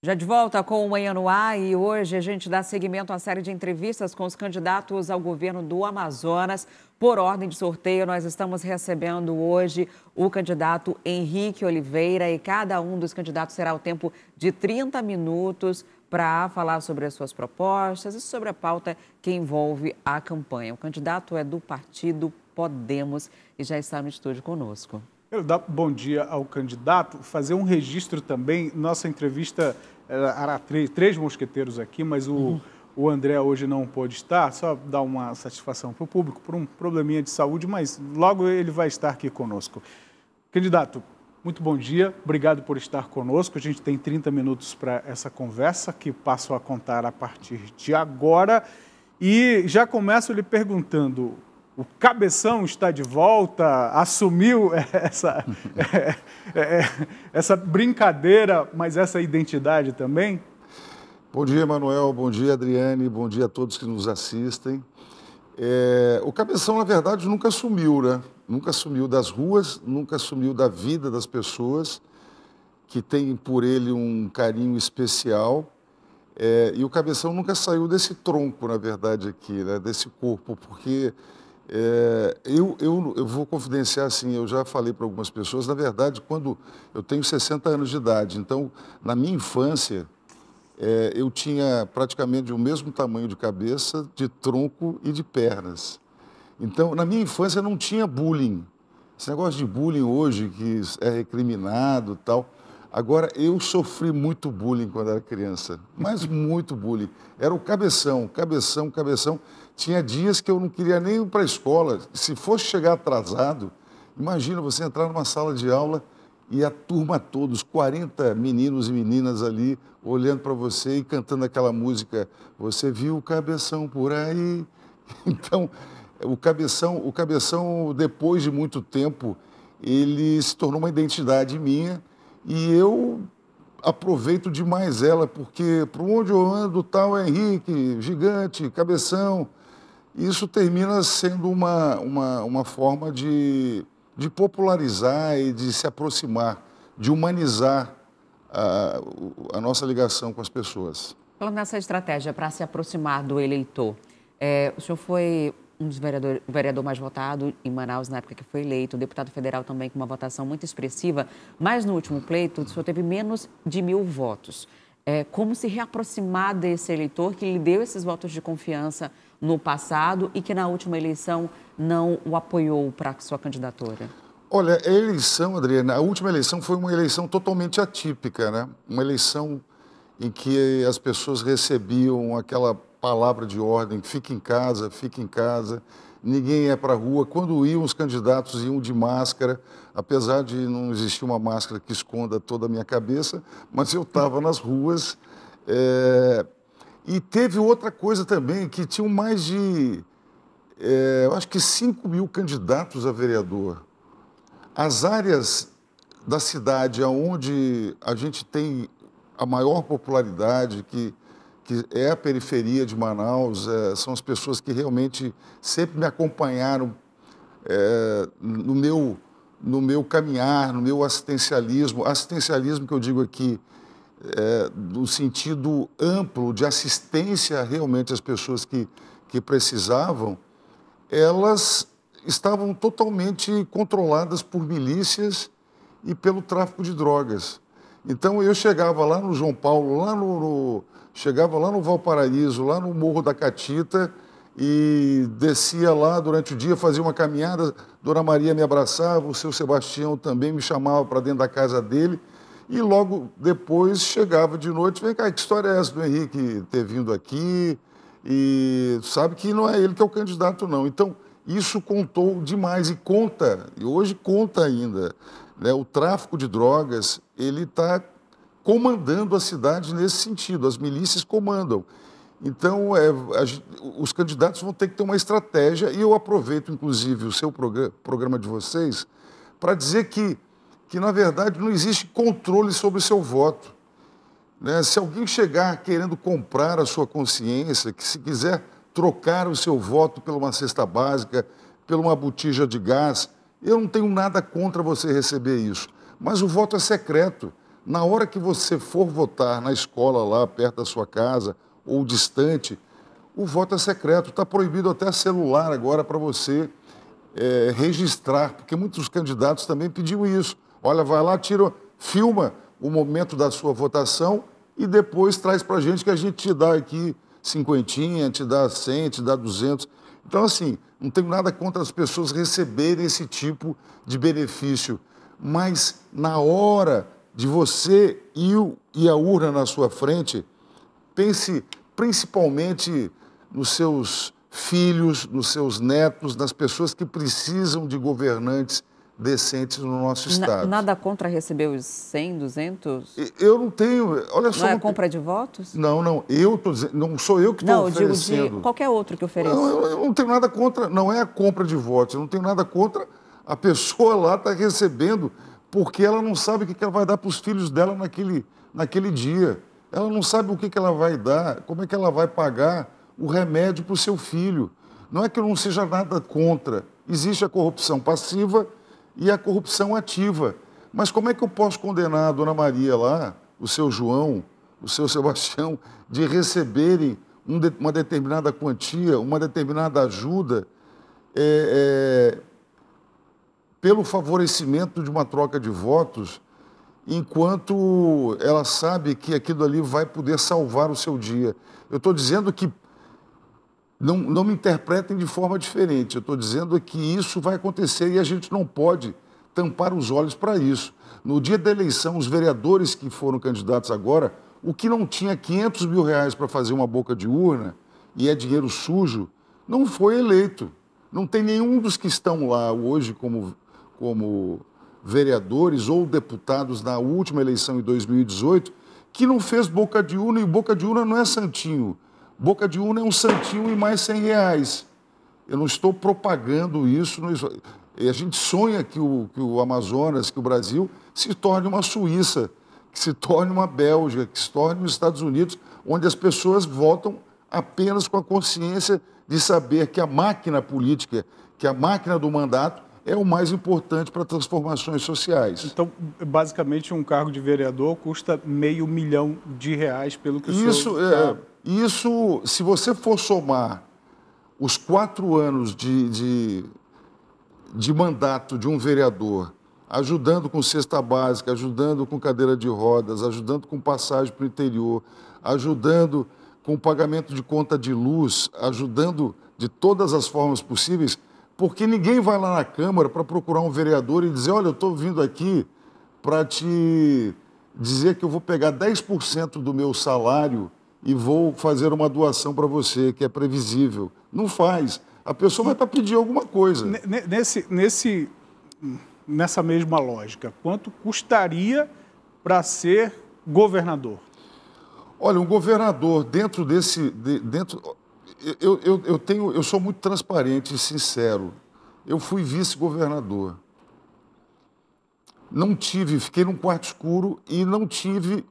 Já de volta com o Manhã no Ar e hoje a gente dá seguimento à série de entrevistas com os candidatos ao governo do Amazonas. Por ordem de sorteio, nós estamos recebendo hoje o candidato Henrique Oliveira e cada um dos candidatos será o tempo de 30 minutos para falar sobre as suas propostas e sobre a pauta que envolve a campanha. O candidato é do partido Podemos e já está no estúdio conosco. Quero dar bom dia ao candidato, fazer um registro também. Nossa entrevista era eh, três, três mosqueteiros aqui, mas o, uhum. o André hoje não pôde estar, só dar uma satisfação para o público por um probleminha de saúde, mas logo ele vai estar aqui conosco. Candidato, muito bom dia, obrigado por estar conosco. A gente tem 30 minutos para essa conversa, que passo a contar a partir de agora. E já começo lhe perguntando: o cabeção está de volta, assumiu essa, é, é, essa brincadeira, mas essa identidade também? Bom dia, Manuel. Bom dia, Adriane. Bom dia a todos que nos assistem. É, o cabeção, na verdade, nunca sumiu, né? Nunca sumiu das ruas, nunca sumiu da vida das pessoas que têm por ele um carinho especial. É, e o cabeção nunca saiu desse tronco, na verdade, aqui, né? desse corpo, porque é, eu, eu, eu vou confidenciar assim, eu já falei para algumas pessoas, na verdade, quando eu tenho 60 anos de idade, então, na minha infância, é, eu tinha praticamente o mesmo tamanho de cabeça, de tronco e de pernas. Então, na minha infância não tinha bullying. Esse negócio de bullying hoje, que é recriminado e tal. Agora, eu sofri muito bullying quando era criança, mas muito bullying. Era o cabeção, cabeção, cabeção. Tinha dias que eu não queria nem ir para a escola. Se fosse chegar atrasado, imagina você entrar numa sala de aula e a turma todos, 40 meninos e meninas ali, olhando para você e cantando aquela música. Você viu o cabeção por aí? Então, o cabeção, o cabeção depois de muito tempo, ele se tornou uma identidade minha e eu aproveito demais ela, porque por onde eu ando, tal é Henrique, gigante, cabeção, isso termina sendo uma, uma, uma forma de, de popularizar e de se aproximar, de humanizar a, a nossa ligação com as pessoas. Falando nessa estratégia para se aproximar do eleitor, é, o senhor foi um dos vereadores, vereador mais votado em Manaus na época que foi eleito, um deputado federal também com uma votação muito expressiva, mas no último pleito o senhor teve menos de mil votos. É, como se reaproximar desse eleitor que lhe deu esses votos de confiança no passado e que na última eleição não o apoiou para sua candidatura? Olha, a eleição, Adriana, a última eleição foi uma eleição totalmente atípica, né? Uma eleição em que as pessoas recebiam aquela palavra de ordem, fique em casa, fique em casa, ninguém é para a rua. Quando iam, os candidatos iam de máscara, apesar de não existir uma máscara que esconda toda a minha cabeça, mas eu estava nas ruas é, e teve outra coisa também, que tinham mais de, é, eu acho que 5 mil candidatos a vereador. As áreas da cidade onde a gente tem a maior popularidade, que, que é a periferia de Manaus, é, são as pessoas que realmente sempre me acompanharam é, no, meu, no meu caminhar, no meu assistencialismo. Assistencialismo que eu digo aqui é, no sentido amplo de assistência realmente às pessoas que, que precisavam, elas estavam totalmente controladas por milícias e pelo tráfico de drogas. Então eu chegava lá no João Paulo, lá no, no chegava lá no Valparaíso, lá no Morro da Catita e descia lá durante o dia, fazia uma caminhada. Dona Maria me abraçava, o seu Sebastião também me chamava para dentro da casa dele. E logo depois chegava de noite, vem cá, que história é essa do Henrique ter vindo aqui? E sabe que não é ele que é o candidato, não. Então, isso contou demais e conta, e hoje conta ainda. Né? O tráfico de drogas, ele está comandando a cidade nesse sentido, as milícias comandam. Então, é, a, os candidatos vão ter que ter uma estratégia, e eu aproveito, inclusive, o seu programa de vocês para dizer que que, na verdade, não existe controle sobre o seu voto. Né? Se alguém chegar querendo comprar a sua consciência, que se quiser trocar o seu voto por uma cesta básica, por uma botija de gás, eu não tenho nada contra você receber isso. Mas o voto é secreto. Na hora que você for votar na escola lá perto da sua casa ou distante, o voto é secreto. Está proibido até celular agora para você é, registrar, porque muitos candidatos também pediam isso. Olha, vai lá, tira, filma o momento da sua votação e depois traz para a gente que a gente te dá aqui cinquentinha, te dá cem, te dá duzentos. Então, assim, não tenho nada contra as pessoas receberem esse tipo de benefício, mas na hora de você e, e a urna na sua frente, pense principalmente nos seus filhos, nos seus netos, nas pessoas que precisam de governantes decentes no nosso Estado. Na, nada contra receber os 100, 200? Eu não tenho. Olha só. É não é uma... compra de votos? Não, não. Eu tô dizendo, não sou eu que estou oferecendo. Não, digo de qualquer outro que ofereça. Não, eu não tenho nada contra. Não é a compra de votos. Eu não tenho nada contra a pessoa lá está recebendo porque ela não sabe o que ela vai dar para os filhos dela naquele, naquele dia. Ela não sabe o que ela vai dar, como é que ela vai pagar o remédio para o seu filho. Não é que eu não seja nada contra. Existe a corrupção passiva e a corrupção ativa. Mas como é que eu posso condenar a dona Maria lá, o seu João, o seu Sebastião, de receberem uma determinada quantia, uma determinada ajuda, é, é, pelo favorecimento de uma troca de votos, enquanto ela sabe que aquilo ali vai poder salvar o seu dia. Eu estou dizendo que não, não me interpretem de forma diferente. Eu estou dizendo é que isso vai acontecer e a gente não pode tampar os olhos para isso. No dia da eleição, os vereadores que foram candidatos agora, o que não tinha 500 mil reais para fazer uma boca de urna, e é dinheiro sujo, não foi eleito. Não tem nenhum dos que estão lá hoje como, como vereadores ou deputados na última eleição em 2018 que não fez boca de urna, e boca de urna não é santinho. Boca de urna é um santinho e mais 100 reais. Eu não estou propagando isso. No... E a gente sonha que o, que o Amazonas, que o Brasil, se torne uma Suíça, que se torne uma Bélgica, que se torne os Estados Unidos, onde as pessoas votam apenas com a consciência de saber que a máquina política, que a máquina do mandato, é o mais importante para transformações sociais. Então, basicamente, um cargo de vereador custa meio milhão de reais, pelo que o Isso, senhor... Isso, é... Isso, se você for somar os quatro anos de, de, de mandato de um vereador, ajudando com cesta básica, ajudando com cadeira de rodas, ajudando com passagem para o interior, ajudando com pagamento de conta de luz, ajudando de todas as formas possíveis, porque ninguém vai lá na Câmara para procurar um vereador e dizer: olha, eu estou vindo aqui para te dizer que eu vou pegar 10% do meu salário e vou fazer uma doação para você, que é previsível. Não faz. A pessoa vai para pedir alguma coisa. Nesse, nesse, nessa mesma lógica, quanto custaria para ser governador? Olha, um governador dentro desse. De, dentro, eu, eu, eu, tenho, eu sou muito transparente e sincero. Eu fui vice-governador. Não tive, fiquei num quarto escuro e não tive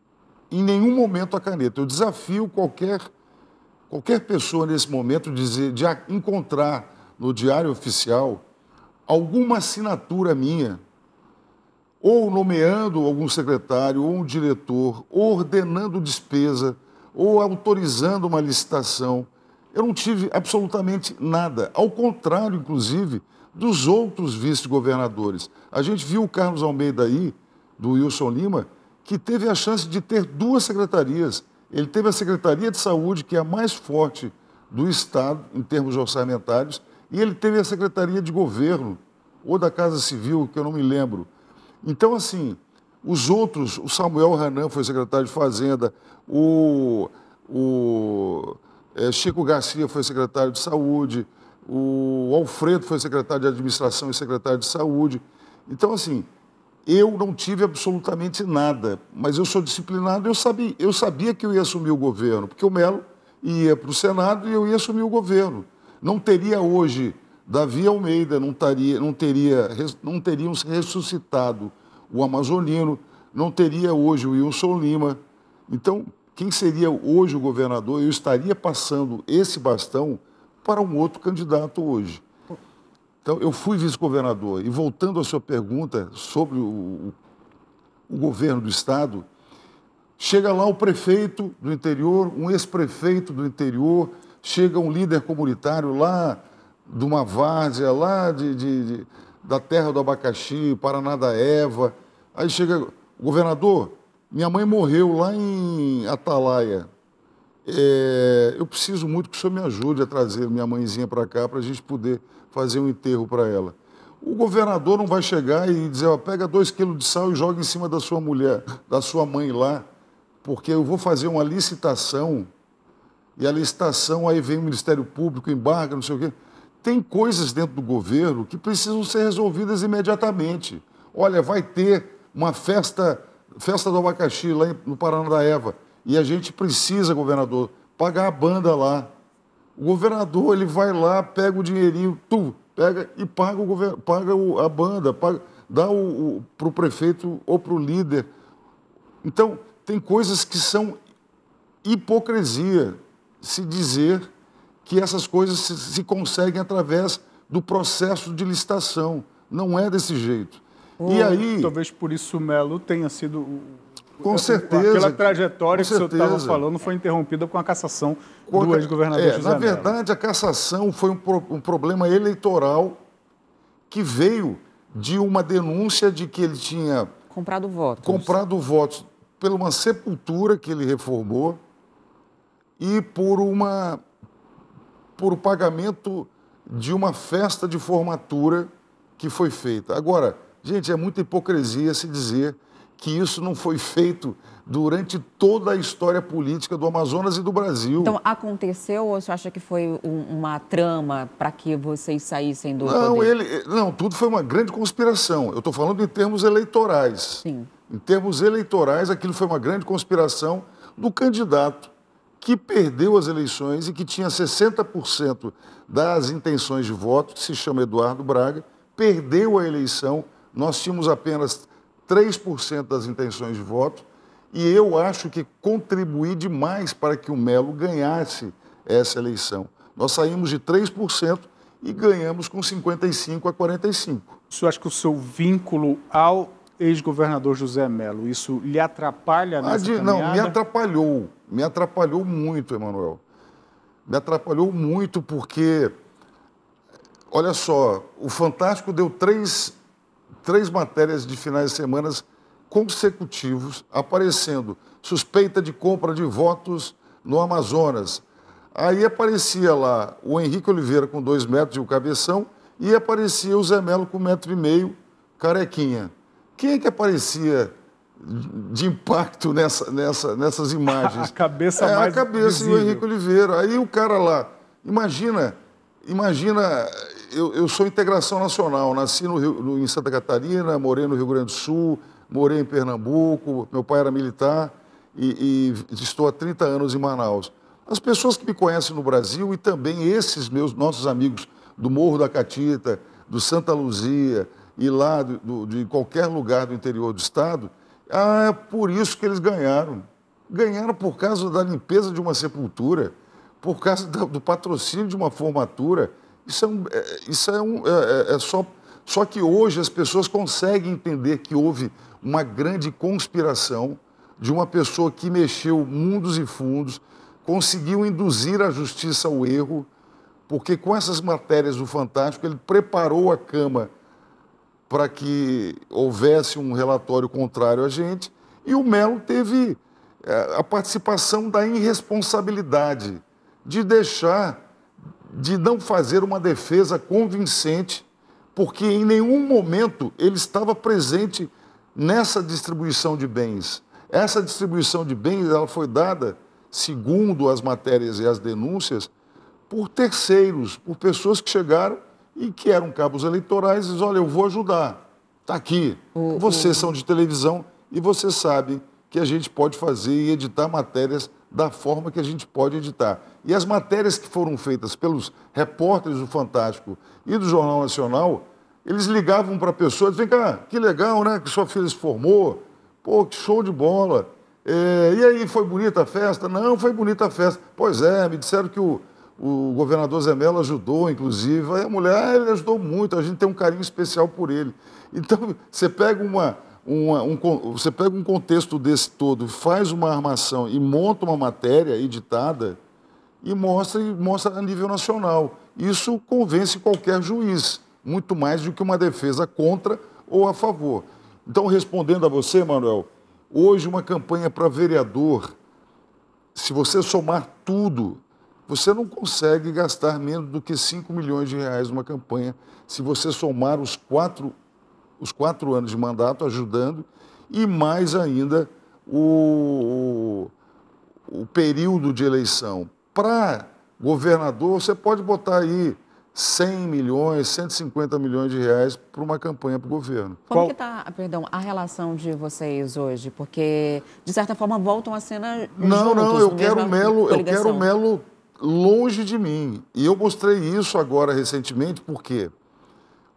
em nenhum momento a caneta. Eu desafio qualquer, qualquer pessoa nesse momento dizer, de encontrar no Diário Oficial alguma assinatura minha, ou nomeando algum secretário, ou um diretor, ou ordenando despesa, ou autorizando uma licitação. Eu não tive absolutamente nada. Ao contrário, inclusive, dos outros vice-governadores. A gente viu o Carlos Almeida aí, do Wilson Lima, que teve a chance de ter duas secretarias. Ele teve a Secretaria de Saúde, que é a mais forte do Estado em termos orçamentários, e ele teve a Secretaria de Governo, ou da Casa Civil, que eu não me lembro. Então, assim, os outros, o Samuel Hanan foi secretário de Fazenda, o, o é, Chico Garcia foi secretário de Saúde, o Alfredo foi secretário de Administração e secretário de Saúde. Então, assim, eu não tive absolutamente nada, mas eu sou disciplinado, eu sabia, eu sabia que eu ia assumir o governo, porque o Melo ia para o Senado e eu ia assumir o governo. Não teria hoje Davi Almeida, não, taria, não, teria, não teriam ressuscitado o Amazonino, não teria hoje o Wilson Lima. Então, quem seria hoje o governador? Eu estaria passando esse bastão para um outro candidato hoje. Então, eu fui vice-governador. E voltando à sua pergunta sobre o, o governo do Estado, chega lá o prefeito do interior, um ex-prefeito do interior, chega um líder comunitário lá de uma várzea, lá de, de, de da terra do abacaxi, Paraná da Eva. Aí chega, governador, minha mãe morreu lá em Atalaia. É, eu preciso muito que o senhor me ajude a trazer minha mãezinha para cá para a gente poder fazer um enterro para ela. O governador não vai chegar e dizer, ó, pega dois quilos de sal e joga em cima da sua mulher, da sua mãe lá, porque eu vou fazer uma licitação, e a licitação aí vem o Ministério Público, embarca, não sei o quê. Tem coisas dentro do governo que precisam ser resolvidas imediatamente. Olha, vai ter uma festa, festa do abacaxi lá no Paraná da Eva e a gente precisa, governador, pagar a banda lá o governador ele vai lá, pega o dinheirinho, tu, pega e paga, o govern... paga o, a banda, paga... dá o, para o prefeito ou para o líder. Então, tem coisas que são hipocrisia se dizer que essas coisas se, se conseguem através do processo de licitação. Não é desse jeito. Ou, e aí... Talvez por isso o Melo tenha sido com certeza. Aquela trajetória que o senhor estava falando foi interrompida com a cassação com do ex-governador é, José Na verdade, a cassação foi um, pro, um, problema eleitoral que veio de uma denúncia de que ele tinha... Comprado votos. Comprado votos por uma sepultura que ele reformou e por uma por o pagamento de uma festa de formatura que foi feita. Agora, gente, é muita hipocrisia se dizer que isso não foi feito durante toda a história política do Amazonas e do Brasil. Então, aconteceu ou você acha que foi um, uma trama para que vocês saíssem do não, poder? Ele, não, tudo foi uma grande conspiração. Eu estou falando em termos eleitorais. Sim. Em termos eleitorais, aquilo foi uma grande conspiração do candidato que perdeu as eleições e que tinha 60% das intenções de voto, que se chama Eduardo Braga, perdeu a eleição. Nós tínhamos apenas 3% das intenções de voto, e eu acho que contribuí demais para que o Melo ganhasse essa eleição. Nós saímos de 3% e ganhamos com 55 a 45. senhor acha que o seu vínculo ao ex-governador José Melo, isso lhe atrapalha ah, nessa de, Não, me atrapalhou. Me atrapalhou muito, Emanuel. Me atrapalhou muito porque, olha só, o Fantástico deu três três matérias de finais de semana consecutivos aparecendo suspeita de compra de votos no Amazonas. Aí aparecia lá o Henrique Oliveira com dois metros e o cabeção, e aparecia o Zé Melo com um metro e meio, carequinha. Quem é que aparecia de impacto nessa, nessa, nessas imagens? a cabeça é, mais a cabeça visível. do Henrique Oliveira. Aí o cara lá, imagina, imagina eu, eu sou integração nacional. Nasci no Rio, no, em Santa Catarina, morei no Rio Grande do Sul, morei em Pernambuco, meu pai era militar e, e estou há 30 anos em Manaus. As pessoas que me conhecem no Brasil e também esses meus nossos amigos do Morro da Catita, do Santa Luzia e lá do, do, de qualquer lugar do interior do estado, ah, é por isso que eles ganharam. Ganharam por causa da limpeza de uma sepultura, por causa do patrocínio de uma formatura, isso é, um, é isso é, um, é, é, é só, só que hoje as pessoas conseguem entender que houve uma grande conspiração de uma pessoa que mexeu mundos e fundos, conseguiu induzir a justiça ao erro, porque com essas matérias do Fantástico ele preparou a cama para que houvesse um relatório contrário a gente, e o Melo teve é, a participação da irresponsabilidade de deixar de não fazer uma defesa convincente, porque em nenhum momento ele estava presente nessa distribuição de bens. Essa distribuição de bens ela foi dada, segundo as matérias e as denúncias, por terceiros, por pessoas que chegaram e que eram cabos eleitorais e dizem, olha, eu vou ajudar, está aqui. Vocês são de televisão e vocês sabem que a gente pode fazer e editar matérias da forma que a gente pode editar. E as matérias que foram feitas pelos repórteres do Fantástico e do Jornal Nacional, eles ligavam para a pessoa e diziam, que legal, né? Que sua filha se formou. Pô, que show de bola. É, e aí, foi bonita a festa? Não, foi bonita a festa. Pois é, me disseram que o, o governador Zemelo ajudou, inclusive. a mulher, ah, ele ajudou muito, a gente tem um carinho especial por ele. Então, você pega uma, um, você pega um contexto desse todo, faz uma armação e monta uma matéria editada e mostra, e mostra a nível nacional. Isso convence qualquer juiz, muito mais do que uma defesa contra ou a favor. Então, respondendo a você, Manuel, hoje uma campanha para vereador, se você somar tudo, você não consegue gastar menos do que 5 milhões de reais numa campanha se você somar os quatro os quatro anos de mandato ajudando, e mais ainda o, o, o período de eleição. Para governador, você pode botar aí 100 milhões, 150 milhões de reais para uma campanha para o governo. Como Qual... que está, ah, perdão, a relação de vocês hoje? Porque, de certa forma, voltam a cena Não, juntos, não, eu quero Melo, eu quero Melo longe de mim. E eu mostrei isso agora recentemente, por quê? Porque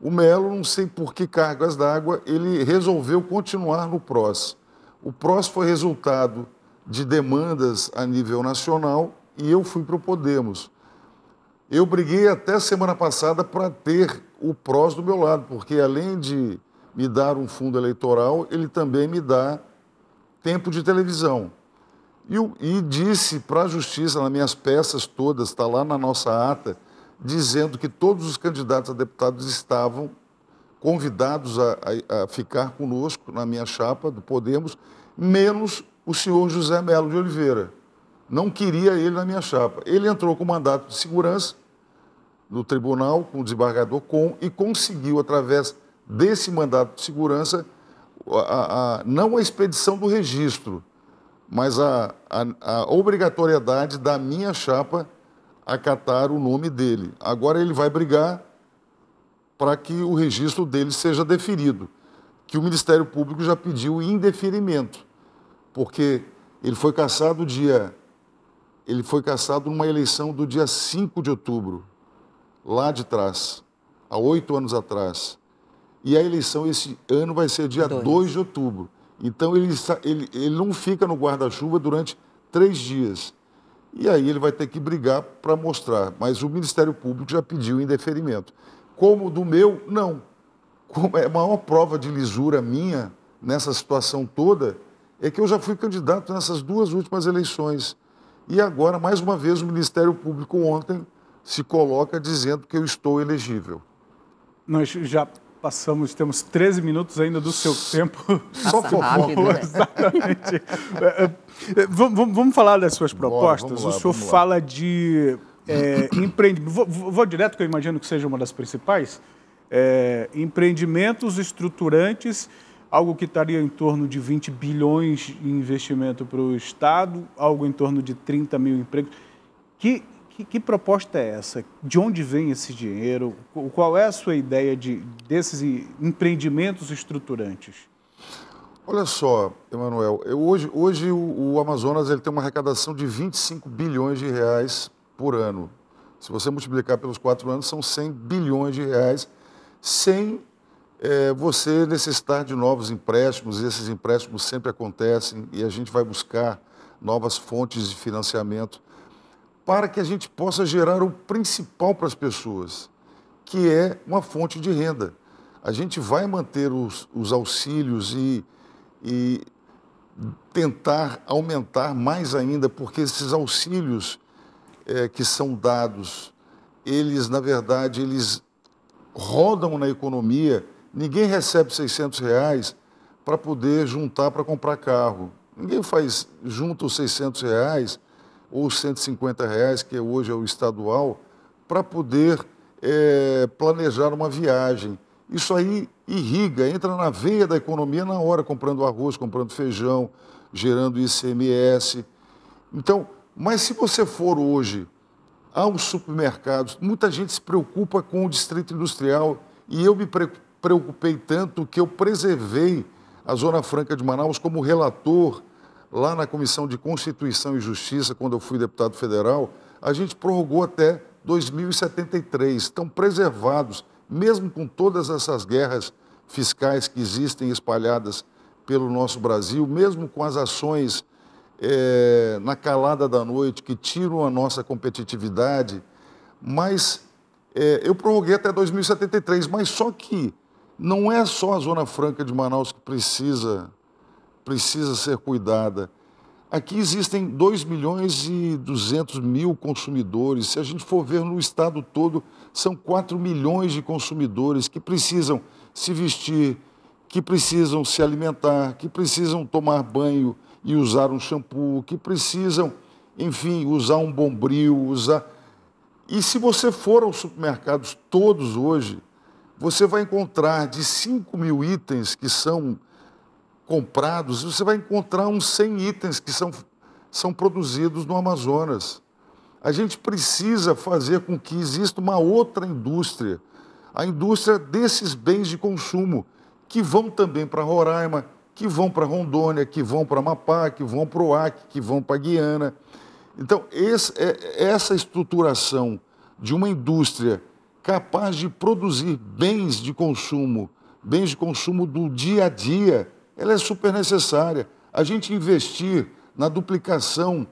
o Melo, não sei por que cargas d'água, ele resolveu continuar no PROS. O PROS foi resultado de demandas a nível nacional e eu fui para o Podemos. Eu briguei até semana passada para ter o PROS do meu lado, porque além de me dar um fundo eleitoral, ele também me dá tempo de televisão. E, e disse para a Justiça, nas minhas peças todas, está lá na nossa ata, dizendo que todos os candidatos a deputados estavam convidados a, a, a ficar conosco na minha chapa do Podemos, menos o senhor José Melo de Oliveira. Não queria ele na minha chapa. Ele entrou com mandato de segurança no tribunal, com o desembargador Com, e conseguiu, através desse mandato de segurança, a, a, não a expedição do registro, mas a, a, a obrigatoriedade da minha chapa acatar o nome dele. Agora ele vai brigar para que o registro dele seja deferido, que o Ministério Público já pediu indeferimento, porque ele foi cassado dia ele foi cassado numa eleição do dia 5 de outubro, lá de trás, há oito anos atrás. E a eleição esse ano vai ser dia Dois. 2 de outubro. Então ele, ele, ele não fica no guarda-chuva durante três dias. E aí ele vai ter que brigar para mostrar. Mas o Ministério Público já pediu indeferimento. Como do meu, não. Como é a maior prova de lisura minha nessa situação toda é que eu já fui candidato nessas duas últimas eleições. E agora, mais uma vez, o Ministério Público ontem se coloca dizendo que eu estou elegível. Nós já Passamos, temos 13 minutos ainda do seu tempo. Só fofoca. né? Exatamente. É, é, é, vamos, vamos falar das suas propostas. lá, o senhor fala de é, Vou, vou, direto, que eu imagino que seja uma das principais. É, empreendimentos estruturantes, algo que estaria em torno de 20 bilhões em investimento para o Estado, algo em torno de 30 mil empregos. Que que, que, proposta é essa? De onde vem esse dinheiro? Qual é a sua ideia de, desses empreendimentos estruturantes? Olha só, Emanuel, hoje, hoje o, o, Amazonas ele tem uma arrecadação de 25 bilhões de reais por ano. Se você multiplicar pelos quatro anos, são 100 bilhões de reais, sem é, você necessitar de novos empréstimos. E esses empréstimos sempre acontecem e a gente vai buscar novas fontes de financiamento para que a gente possa gerar o principal para as pessoas, que é uma fonte de renda. A gente vai manter os, os auxílios e, e tentar aumentar mais ainda, porque esses auxílios é, que são dados, eles, na verdade, eles rodam na economia. Ninguém recebe 600 reais para poder juntar para comprar carro. Ninguém faz junto os 600 reais ou 150 reais, que hoje é o estadual, para poder é, planejar uma viagem. Isso aí irriga, entra na veia da economia na hora, comprando arroz, comprando feijão, gerando ICMS. Então, mas se você for hoje aos supermercados, muita gente se preocupa com o distrito industrial e eu me preocupei tanto que eu preservei a Zona Franca de Manaus como relator lá na Comissão de Constituição e Justiça, quando eu fui deputado federal, a gente prorrogou até 2073. Estão preservados, mesmo com todas essas guerras fiscais que existem espalhadas pelo nosso Brasil, mesmo com as ações é, na calada da noite que tiram a nossa competitividade. Mas é, eu prorroguei até 2073, mas só que não é só a Zona Franca de Manaus que precisa precisa ser cuidada. Aqui existem 2 milhões e 200 mil consumidores. Se a gente for ver no estado todo, são 4 milhões de consumidores que precisam se vestir, que precisam se alimentar, que precisam tomar banho e usar um shampoo, que precisam, enfim, usar um bombril, usar. E se você for aos supermercados todos hoje, você vai encontrar de 5 mil itens que são comprados, você vai encontrar uns 100 itens que são, são produzidos no Amazonas. A gente precisa fazer com que exista uma outra indústria, a indústria desses bens de consumo, que vão também para Roraima, que vão para Rondônia, que vão para Amapá, que vão para o Acre, que vão para Guiana. Então, esse, é, essa estruturação de uma indústria capaz de produzir bens de consumo, bens de consumo do dia a dia, ela é super necessária. A gente investir na duplicação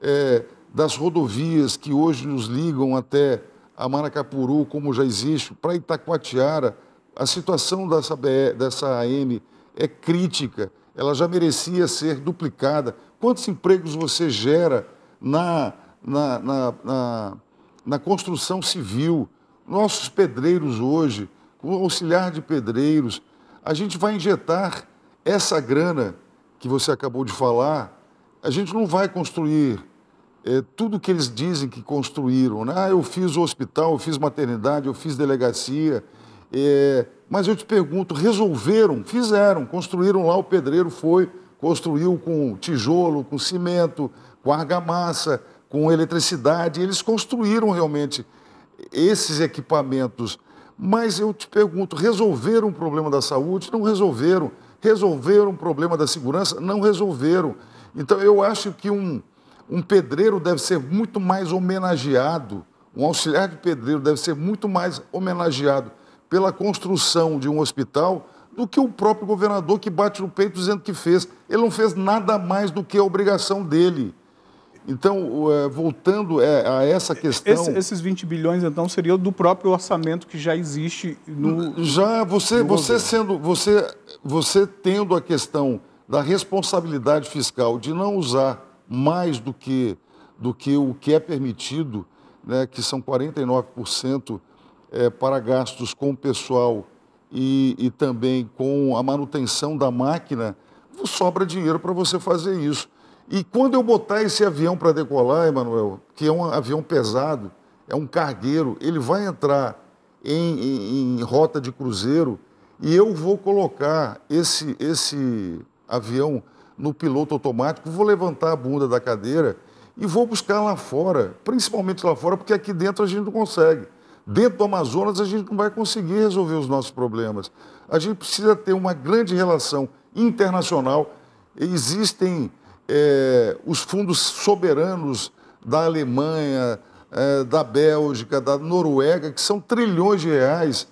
é, das rodovias que hoje nos ligam até a Maracapuru, como já existe, para Itacoatiara, a situação dessa, dessa AM é crítica, ela já merecia ser duplicada. Quantos empregos você gera na, na, na, na, na construção civil? Nossos pedreiros hoje, com auxiliar de pedreiros, a gente vai injetar essa grana que você acabou de falar, a gente não vai construir é, tudo que eles dizem que construíram. Né? Ah, eu fiz o hospital, eu fiz maternidade, eu fiz delegacia. É, mas eu te pergunto, resolveram? Fizeram, construíram lá, o pedreiro foi, construiu com tijolo, com cimento, com argamassa, com eletricidade. Eles construíram realmente esses equipamentos. Mas eu te pergunto, resolveram o problema da saúde? Não resolveram resolveram o problema da segurança? Não resolveram. Então, eu acho que um, um pedreiro deve ser muito mais homenageado, um auxiliar de pedreiro deve ser muito mais homenageado pela construção de um hospital do que o próprio governador que bate no peito dizendo que fez. Ele não fez nada mais do que a obrigação dele. Então, é, voltando é, a essa questão. Esse, esses 20 bilhões, então, seria do próprio orçamento que já existe no. Já, você, no você sendo. Você, você tendo a questão da responsabilidade fiscal de não usar mais do que, do que o que é permitido, né, que são 49% é, para gastos com o pessoal e, e também com a manutenção da máquina, sobra dinheiro para você fazer isso. E quando eu botar esse avião para decolar, Emanuel, que é um avião pesado, é um cargueiro, ele vai entrar em, em, em rota de cruzeiro e eu vou colocar esse, esse avião no piloto automático, vou levantar a bunda da cadeira e vou buscar lá fora, principalmente lá fora, porque aqui dentro a gente não consegue. Dentro do Amazonas a gente não vai conseguir resolver os nossos problemas. A gente precisa ter uma grande relação internacional. Existem é, os fundos soberanos da Alemanha, é, da Bélgica, da Noruega, que são trilhões de reais,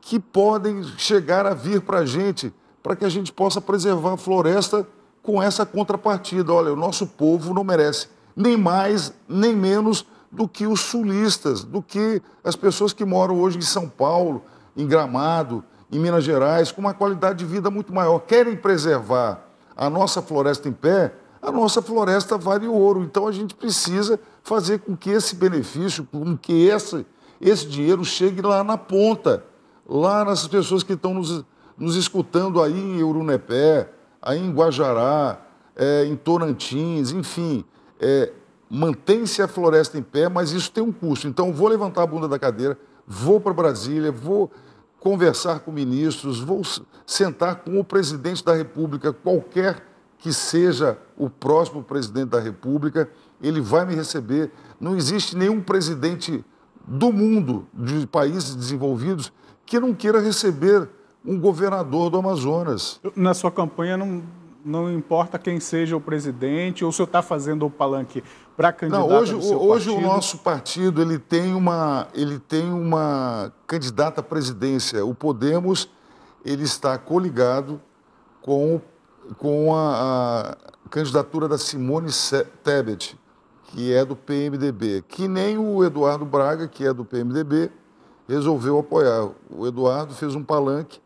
que podem chegar a vir para a gente, para que a gente possa preservar a floresta com essa contrapartida. Olha, o nosso povo não merece nem mais, nem menos do que os sulistas, do que as pessoas que moram hoje em São Paulo, em Gramado, em Minas Gerais, com uma qualidade de vida muito maior. Querem preservar a nossa floresta em pé, a nossa floresta vale ouro. Então a gente precisa fazer com que esse benefício, com que esse, esse dinheiro chegue lá na ponta, lá nas pessoas que estão nos, nos escutando aí em Urunepé, aí em Guajará, é, em Torantins, enfim. É, Mantém-se a floresta em pé, mas isso tem um custo. Então vou levantar a bunda da cadeira, vou para Brasília, vou conversar com ministros, vou sentar com o presidente da República, qualquer que seja o próximo presidente da República, ele vai me receber. Não existe nenhum presidente do mundo, de países desenvolvidos, que não queira receber um governador do Amazonas. Na sua campanha não, não importa quem seja o presidente ou se está fazendo o palanque para candidato Não, hoje, hoje partido. o nosso partido ele tem, uma, ele tem uma candidata à presidência. O Podemos ele está coligado com, com a, a candidatura da Simone Tebet, que é do PMDB. Que nem o Eduardo Braga, que é do PMDB, resolveu apoiar. O Eduardo fez um palanque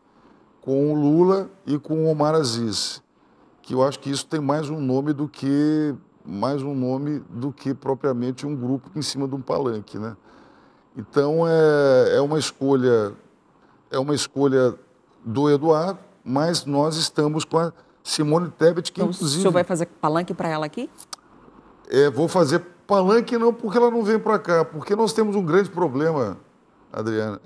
com o Lula e com o Omar Aziz, que eu acho que isso tem mais um nome do que mais um nome do que propriamente um grupo em cima de um palanque, né? Então é, é uma escolha é uma escolha do Eduardo, mas nós estamos com a Simone Tebet que então, inclusive o senhor vai fazer palanque para ela aqui? É, vou fazer palanque não porque ela não vem para cá, porque nós temos um grande problema, Adriana.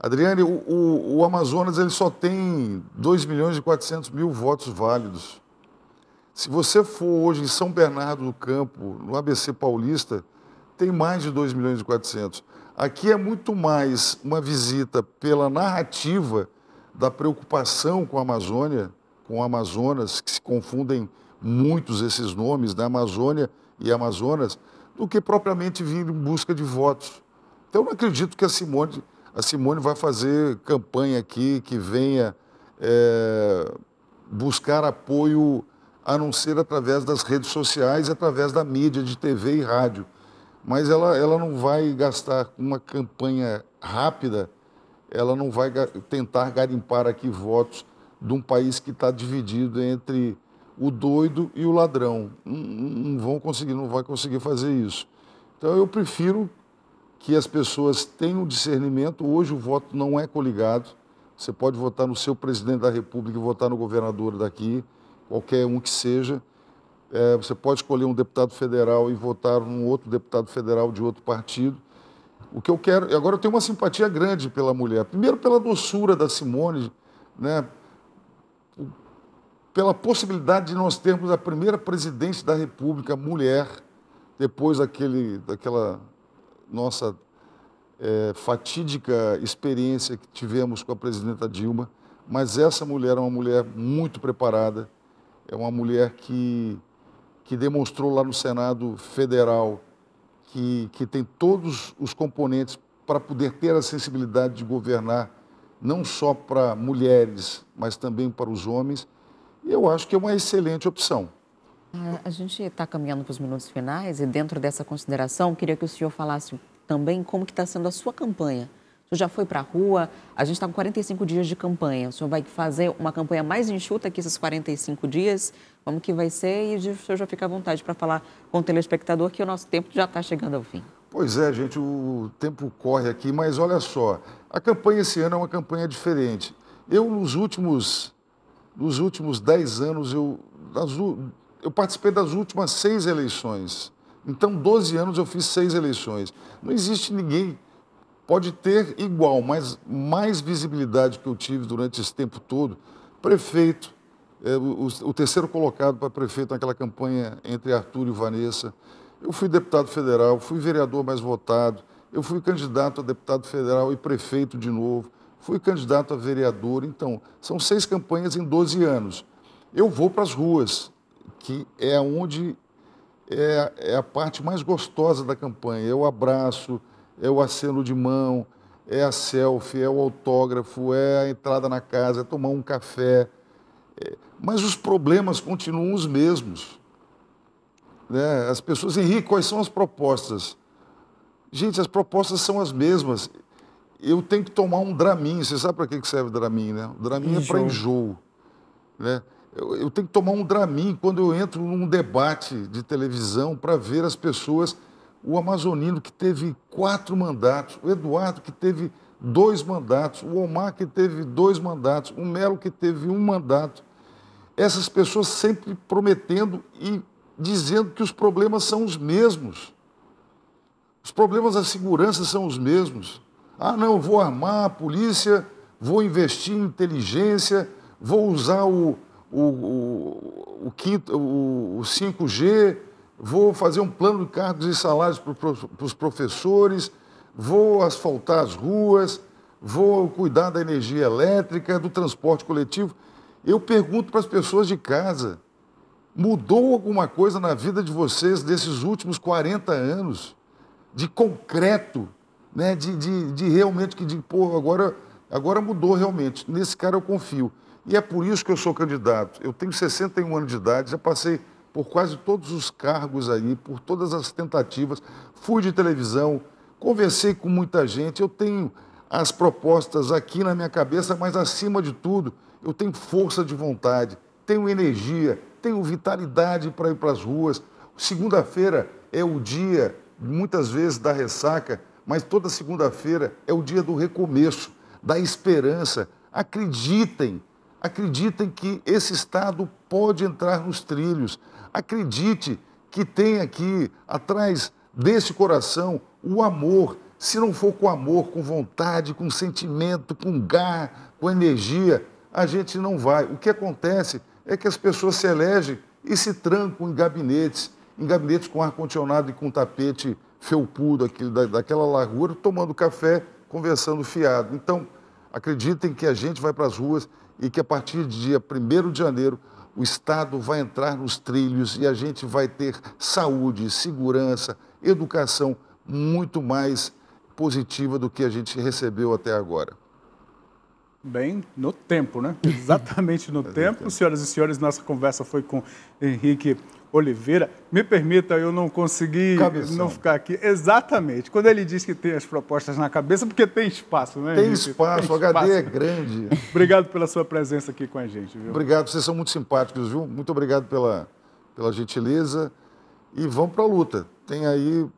Adriane, o, o, o Amazonas ele só tem 2 milhões e 400 mil votos válidos. Se você for hoje em São Bernardo do Campo, no ABC Paulista, tem mais de 2 milhões e 400. Aqui é muito mais uma visita pela narrativa da preocupação com a Amazônia, com o Amazonas, que se confundem muitos esses nomes, da Amazônia e Amazonas, do que propriamente vir em busca de votos. Então, eu não acredito que a Simone, a Simone vai fazer campanha aqui, que venha é, buscar apoio a não ser através das redes sociais, através da mídia de TV e rádio. Mas ela, ela não vai gastar uma campanha rápida, ela não vai tentar garimpar aqui votos de um país que está dividido entre o doido e o ladrão. Não, não, vão conseguir, não vai conseguir fazer isso. Então eu prefiro que as pessoas tenham discernimento. Hoje o voto não é coligado. Você pode votar no seu presidente da República e votar no governador daqui qualquer um que seja, é, você pode escolher um deputado federal e votar num outro deputado federal de outro partido. O que eu quero. Agora eu tenho uma simpatia grande pela mulher. Primeiro, pela doçura da Simone, né? pela possibilidade de nós termos a primeira presidente da República mulher, depois daquele, daquela nossa é, fatídica experiência que tivemos com a presidenta Dilma. Mas essa mulher é uma mulher muito preparada, é uma mulher que, que demonstrou lá no Senado Federal que, que tem todos os componentes para poder ter a sensibilidade de governar, não só para mulheres, mas também para os homens. E eu acho que é uma excelente opção. É, a gente está caminhando para os minutos finais e dentro dessa consideração, queria que o senhor falasse também como que está sendo a sua campanha senhor já foi para a rua? A gente está com 45 dias de campanha. O senhor vai fazer uma campanha mais enxuta que esses 45 dias? Como que vai ser? E o senhor já fica à vontade para falar com o telespectador que o nosso tempo já está chegando ao fim. Pois é, gente, o tempo corre aqui, mas olha só, a campanha esse ano é uma campanha diferente. Eu, nos últimos, nos últimos 10 anos, eu, nas, eu participei das últimas seis eleições. Então, 12 anos eu fiz seis eleições. Não existe ninguém pode ter igual, mas mais visibilidade que eu tive durante esse tempo todo, prefeito, é, o, o, terceiro colocado para prefeito naquela campanha entre Arthur e Vanessa. Eu fui deputado federal, fui vereador mais votado, eu fui candidato a deputado federal e prefeito de novo, fui candidato a vereador. Então, são seis campanhas em 12 anos. Eu vou para as ruas, que é onde é, é a parte mais gostosa da campanha. Eu abraço, é o aceno de mão, é a selfie, é o autógrafo, é a entrada na casa, é tomar um café. É... Mas os problemas continuam os mesmos. Né? As pessoas, Henrique, quais são as propostas? Gente, as propostas são as mesmas. Eu tenho que tomar um Dramin. Você sabe para que serve o Dramin, né? O Dramin é enjoo. é para enjoo. Né? Eu, eu tenho que tomar um Dramin quando eu entro num debate de televisão para ver as pessoas o Amazonino, que teve quatro mandatos, o Eduardo, que teve dois mandatos, o Omar, que teve dois mandatos, o Melo, que teve um mandato. Essas pessoas sempre prometendo e dizendo que os problemas são os mesmos. Os problemas da segurança são os mesmos. Ah, não, vou armar a polícia, vou investir em inteligência, vou usar o, o, o, o, quinto, o, o 5G, vou fazer um plano de cargos e salários para os professores, vou asfaltar as ruas, vou cuidar da energia elétrica, do transporte coletivo. Eu pergunto para as pessoas de casa: mudou alguma coisa na vida de vocês desses últimos 40 anos? De concreto, né? de, de, de realmente que de, pô, agora, agora mudou realmente. Nesse cara eu confio. E é por isso que eu sou candidato. Eu tenho 61 anos de idade, já passei por quase todos os cargos aí, por todas as tentativas. Fui de televisão, conversei com muita gente, eu tenho as propostas aqui na minha cabeça, mas acima de tudo, eu tenho força de vontade, tenho energia, tenho vitalidade para ir para as ruas. Segunda-feira é o dia, muitas vezes, da ressaca, mas toda segunda-feira é o dia do recomeço, da esperança. Acreditem, acreditem que esse Estado pode entrar nos trilhos. Acredite que tem aqui, atrás desse coração, o amor. Se não for com amor, com vontade, com sentimento, com gar, com energia, a gente não vai. O que acontece é que as pessoas se elegem e se trancam em gabinetes, em gabinetes com ar-condicionado e com tapete felpudo, aquele, da, daquela largura, tomando café, conversando fiado. Então, acreditem que a gente vai para as ruas e que a partir do dia 1 de janeiro o Estado vai entrar nos trilhos e a gente vai ter saúde, segurança, educação muito mais positiva do que a gente recebeu até agora. Bem, no tempo, né? Exatamente no tempo. Senhoras e senhores, nossa conversa foi com Henrique Oliveira, me permita, eu não consegui Cabeção. não ficar aqui. Exatamente. Quando ele diz que tem as propostas na cabeça, porque tem espaço, né? Tem espaço, tem o é espaço. HD é grande. obrigado pela sua presença aqui com a gente, viu? Obrigado, vocês são muito simpáticos, viu? Muito obrigado pela, pela gentileza. E vamos para a luta. Tem aí um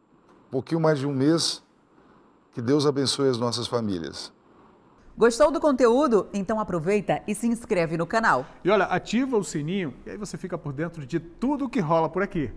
pouquinho mais de um mês. Que Deus abençoe as nossas famílias. Gostou do conteúdo? Então aproveita e se inscreve no canal. E olha, ativa o sininho e aí você fica por dentro de tudo que rola por aqui.